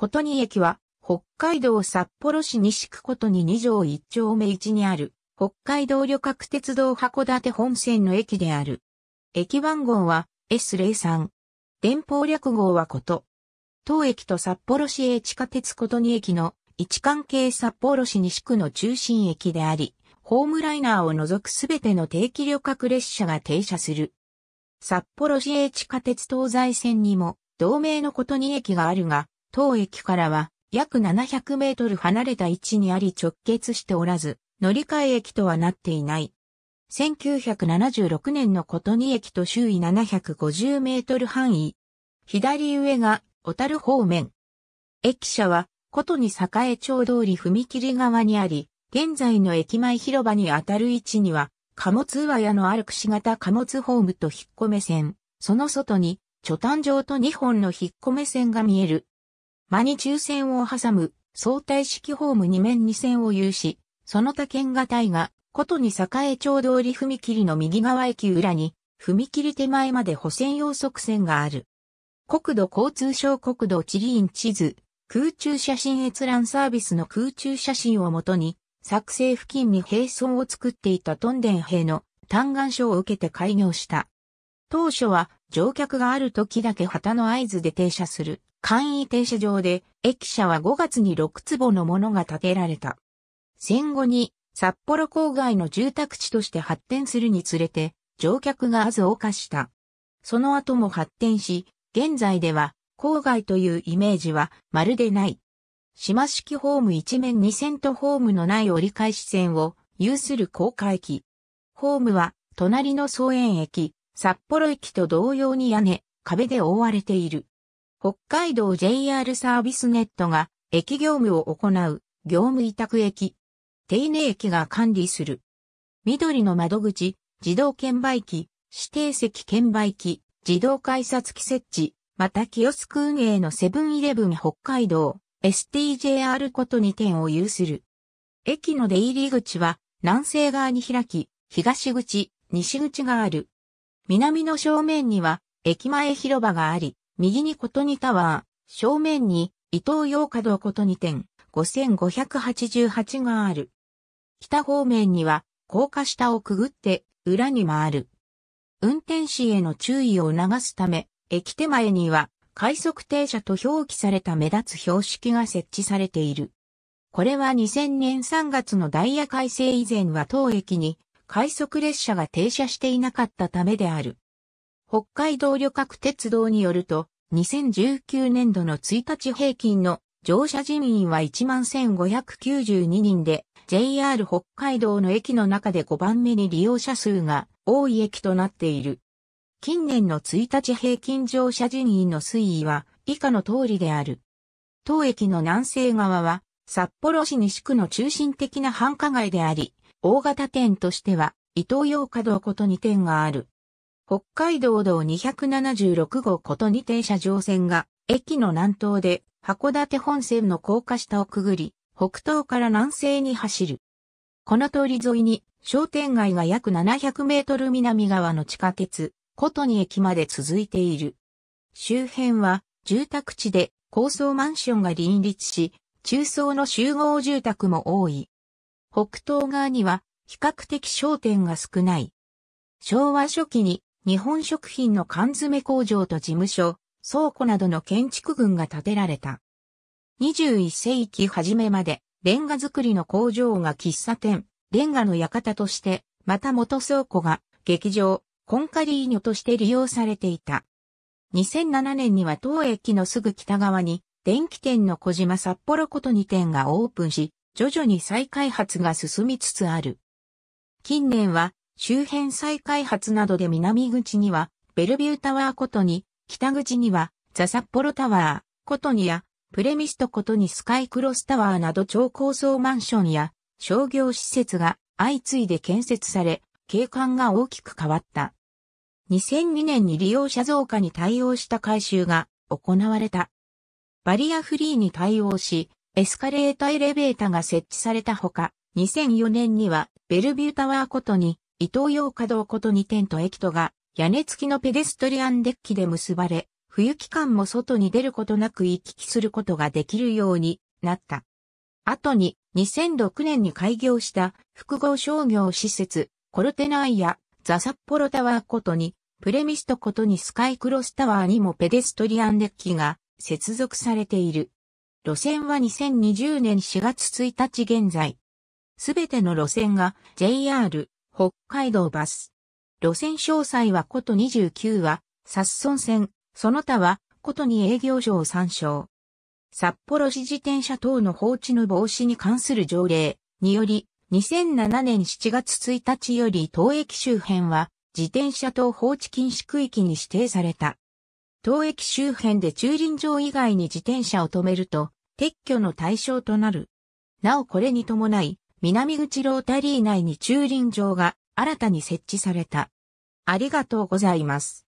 琴仁駅は、北海道札幌市西区琴仁2条1丁目一にある、北海道旅客鉄道函館本線の駅である。駅番号は S03。電報略号はこと。当駅と札幌市営地下鉄琴仁駅の位置関係札幌市西区の中心駅であり、ホームライナーを除くすべての定期旅客列車が停車する。札幌市営地下鉄東西線にも、同名の琴仁駅があるが、当駅からは約700メートル離れた位置にあり直結しておらず、乗り換え駅とはなっていない。1976年の琴と駅と周囲750メートル範囲。左上が小樽方面。駅舎は、琴とに栄町通り踏切側にあり、現在の駅前広場にあたる位置には、貨物上屋のあるくし形貨物ホームと引っ込め線、その外に、貯炭場と2本の引っ込め線が見える。間に中線を挟む相対式ホーム2面2線を有し、その他県が大が、ことに栄町通り踏切の右側駅裏に、踏切手前まで補線用側線がある。国土交通省国土地理院地図、空中写真閲覧サービスの空中写真をもとに、作成付近に並走を作っていたトンデン兵の嘆願書を受けて開業した。当初は乗客がある時だけ旗の合図で停車する。簡易停車場で、駅舎は5月に6坪のものが建てられた。戦後に札幌郊外の住宅地として発展するにつれて、乗客が数多化した。その後も発展し、現在では郊外というイメージはまるでない。島式ホーム一面二線とホームのない折り返し線を有する高架駅。ホームは隣の草園駅、札幌駅と同様に屋根、壁で覆われている。北海道 JR サービスネットが駅業務を行う業務委託駅。定寧駅が管理する。緑の窓口、自動券売機、指定席券売機、自動改札機設置、またキオスク運営のセブンイレブン北海道、STJR こと2点を有する。駅の出入り口は南西側に開き、東口、西口がある。南の正面には駅前広場があり、右にことにタワー、正面に伊東洋華堂ことに店5588がある。北方面には高架下をくぐって裏に回る。運転士への注意を促すため、駅手前には快速停車と表記された目立つ標識が設置されている。これは2000年3月のダイヤ改正以前は当駅に快速列車が停車していなかったためである。北海道旅客鉄道によると、2019年度の1日平均の乗車人員は11,592人で、JR 北海道の駅の中で5番目に利用者数が多い駅となっている。近年の1日平均乗車人員の推移は以下の通りである。当駅の南西側は札幌市西区の中心的な繁華街であり、大型店としては伊東洋華道こと2店がある。北海道道276号ことに停車乗線が、駅の南東で函館本線の高架下をくぐり、北東から南西に走る。この通り沿いに商店街が約700メートル南側の地下鉄、琴に駅まで続いている。周辺は住宅地で高層マンションが林立し、中層の集合住宅も多い。北東側には比較的商店が少ない。昭和初期に日本食品の缶詰工場と事務所、倉庫などの建築群が建てられた。21世紀初めまで、レンガ作りの工場が喫茶店、レンガの館として、また元倉庫が劇場、コンカリーニョとして利用されていた。2007年には当駅のすぐ北側に、電気店の小島札幌こと2店がオープンし、徐々に再開発が進みつつある。近年は周辺再開発などで南口には、ベルビュータワーことに、北口には、ザサッポロタワー、ことにや、プレミストことにスカイクロスタワーなど超高層マンションや商業施設が相次いで建設され、景観が大きく変わった。2002年に利用者増加に対応した改修が行われた。バリアフリーに対応し、エスカレーターエレベータが設置されたほか、2004年にはベルビュータワーことに伊東洋華堂こと2ンと駅とが、屋根付きのペデストリアンデッキで結ばれ、冬期間も外に出ることなく行き来することができるようになった。後に2006年に開業した複合商業施設コルテナイやザサッポロタワーことにプレミストことにスカイクロスタワーにもペデストリアンデッキが接続されている。路線は2020年4月1日現在。すべての路線が JR 北海道バス。路線詳細はこと29は、札村線、その他は、ことに営業所を参照。札幌市自転車等の放置の防止に関する条例により、2007年7月1日より当駅周辺は、自転車等放置禁止区域に指定された。当駅周辺で駐輪場以外に自転車を止めると、撤去の対象となる。なおこれに伴い、南口ロータリー内に駐輪場が新たに設置された。ありがとうございます。